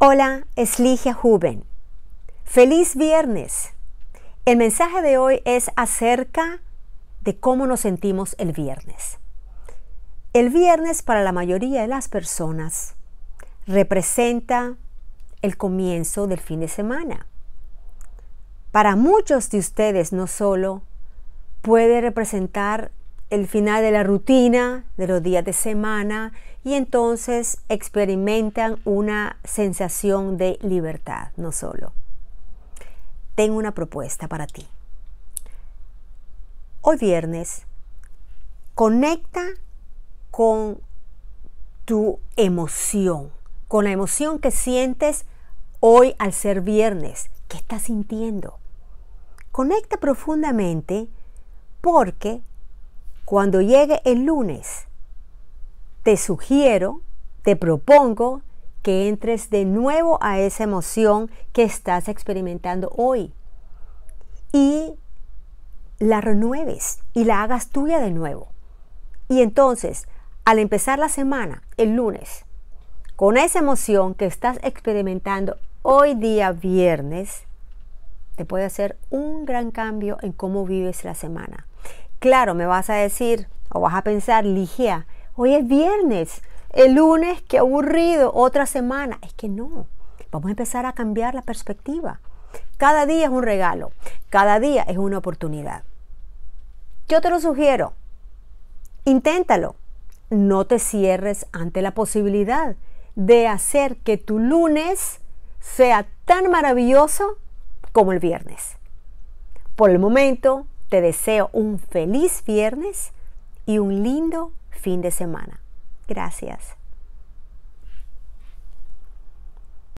Hola, es Ligia Juven. Feliz viernes. El mensaje de hoy es acerca de cómo nos sentimos el viernes. El viernes para la mayoría de las personas representa el comienzo del fin de semana. Para muchos de ustedes no solo puede representar el final de la rutina, de los días de semana, y entonces experimentan una sensación de libertad, no solo. Tengo una propuesta para ti. Hoy viernes, conecta con tu emoción, con la emoción que sientes hoy al ser viernes. ¿Qué estás sintiendo? Conecta profundamente porque cuando llegue el lunes, te sugiero, te propongo que entres de nuevo a esa emoción que estás experimentando hoy y la renueves y la hagas tuya de nuevo. Y entonces, al empezar la semana, el lunes, con esa emoción que estás experimentando hoy día viernes, te puede hacer un gran cambio en cómo vives la semana. Claro, me vas a decir o vas a pensar, Ligia, hoy es viernes, el lunes, qué aburrido, otra semana. Es que no, vamos a empezar a cambiar la perspectiva. Cada día es un regalo, cada día es una oportunidad. Yo te lo sugiero, inténtalo, no te cierres ante la posibilidad de hacer que tu lunes sea tan maravilloso como el viernes. Por el momento, te deseo un feliz viernes y un lindo fin de semana. Gracias.